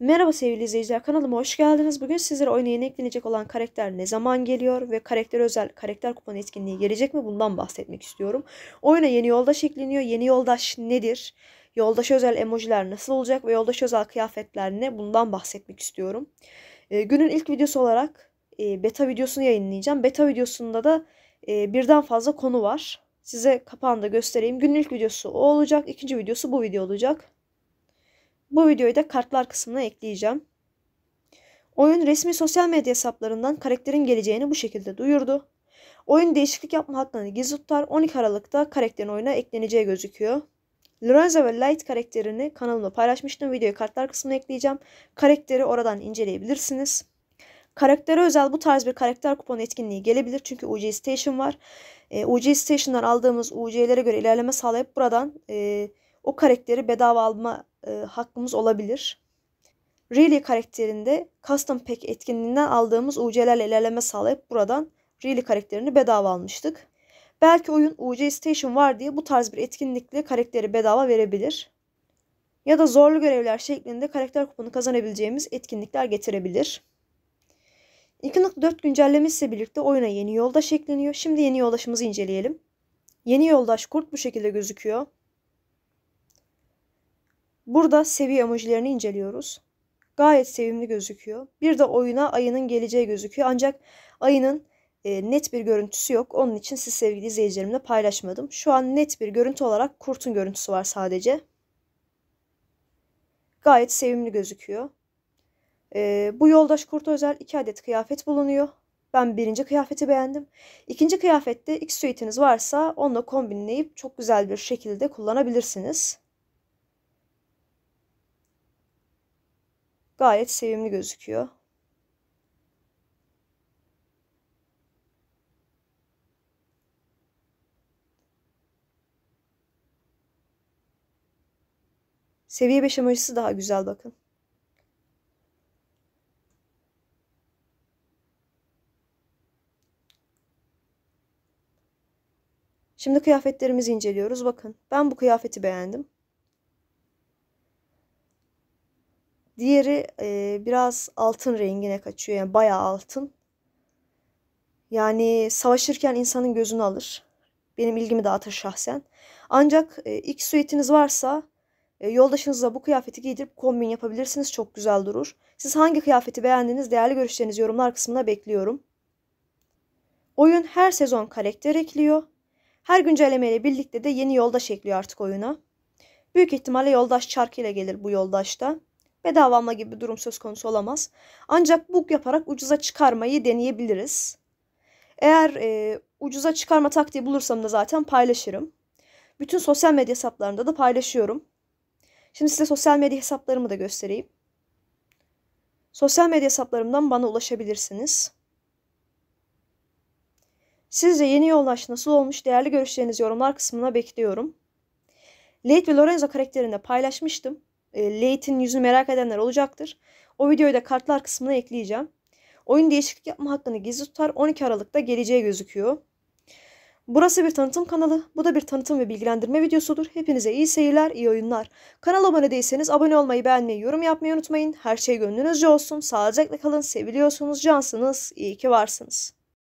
Merhaba sevgili izleyiciler kanalıma hoş geldiniz. Bugün sizlere oyuna yeni eklenecek olan karakter ne zaman geliyor ve karakter özel karakter kupon etkinliği gelecek mi bundan bahsetmek istiyorum. Oyuna yeni yoldaş ekleniyor. Yeni yoldaş nedir? Yoldaş özel emojiler nasıl olacak ve yoldaş özel kıyafetler ne bundan bahsetmek istiyorum. E, günün ilk videosu olarak e, beta videosunu yayınlayacağım. Beta videosunda da e, birden fazla konu var. Size kapağında göstereyim. Günün ilk videosu o olacak. ikinci videosu bu video olacak. Bu videoyu da kartlar kısmına ekleyeceğim. Oyun resmi sosyal medya hesaplarından karakterin geleceğini bu şekilde duyurdu. Oyun değişiklik yapma hakkını gizli tutar. 12 Aralık'ta karakterin oyuna ekleneceği gözüküyor. Lorenzo ve Light karakterini kanalımda paylaşmıştım. Videoyu kartlar kısmına ekleyeceğim. Karakteri oradan inceleyebilirsiniz. Karaktere özel bu tarz bir karakter kuponu etkinliği gelebilir. Çünkü UC Station var. E, ee, UC Station'dan aldığımız UC'lere göre ilerleme sağlayıp buradan e, o karakteri bedava alma e, hakkımız olabilir. Really karakterinde Custom Pack etkinliğinden aldığımız UC'lerle ilerleme sağlayıp buradan Really karakterini bedava almıştık. Belki oyun UC Station var diye bu tarz bir etkinlikle karakteri bedava verebilir. Ya da zorlu görevler şeklinde karakter kuponu kazanabileceğimiz etkinlikler getirebilir. 2.4 güncellemesiyle birlikte oyuna yeni yoldaş ekleniyor. Şimdi yeni yoldaşımızı inceleyelim. Yeni yoldaş kurt bu şekilde gözüküyor. Burada seviye emojilerini inceliyoruz. Gayet sevimli gözüküyor. Bir de oyuna ayının geleceği gözüküyor. Ancak ayının e, net bir görüntüsü yok. Onun için siz sevgili izleyicilerimle paylaşmadım. Şu an net bir görüntü olarak kurtun görüntüsü var sadece. Gayet sevimli gözüküyor. E, bu yoldaş kurta özel iki adet kıyafet bulunuyor. Ben birinci kıyafeti beğendim. İkinci kıyafette X suitiniz varsa onunla kombinleyip çok güzel bir şekilde kullanabilirsiniz. Gayet sevimli gözüküyor. Seviye 5 emojisi daha güzel bakın. Şimdi kıyafetlerimizi inceliyoruz. Bakın ben bu kıyafeti beğendim. Diğeri e, biraz altın rengine kaçıyor. Yani bayağı altın. Yani savaşırken insanın gözünü alır. Benim ilgimi dağıtır şahsen. Ancak e, ilk süetiniz varsa e, yoldaşınıza bu kıyafeti giydirip kombin yapabilirsiniz. Çok güzel durur. Siz hangi kıyafeti beğendiniz? Değerli görüşlerinizi yorumlar kısmına bekliyorum. Oyun her sezon karakter ekliyor. Her güncellemeyle birlikte de yeni yoldaş ekliyor artık oyuna. Büyük ihtimalle yoldaş çarkıyla gelir bu yoldaşta bedava alma gibi bir durum söz konusu olamaz. Ancak book yaparak ucuza çıkarmayı deneyebiliriz. Eğer e, ucuza çıkarma taktiği bulursam da zaten paylaşırım. Bütün sosyal medya hesaplarımda da paylaşıyorum. Şimdi size sosyal medya hesaplarımı da göstereyim. Sosyal medya hesaplarımdan bana ulaşabilirsiniz. Sizce yeni yoldaş nasıl olmuş? Değerli görüşlerinizi yorumlar kısmına bekliyorum. Late ve Lorenzo karakterini paylaşmıştım e, Leighton yüzünü merak edenler olacaktır. O videoyu da kartlar kısmına ekleyeceğim. Oyun değişiklik yapma hakkını gizli tutar 12 Aralık'ta geleceği gözüküyor. Burası bir tanıtım kanalı. Bu da bir tanıtım ve bilgilendirme videosudur. Hepinize iyi seyirler, iyi oyunlar. Kanala abone değilseniz abone olmayı, beğenmeyi, yorum yapmayı unutmayın. Her şey gönlünüzce olsun. Sağlıcakla kalın, seviliyorsunuz, cansınız, İyi ki varsınız.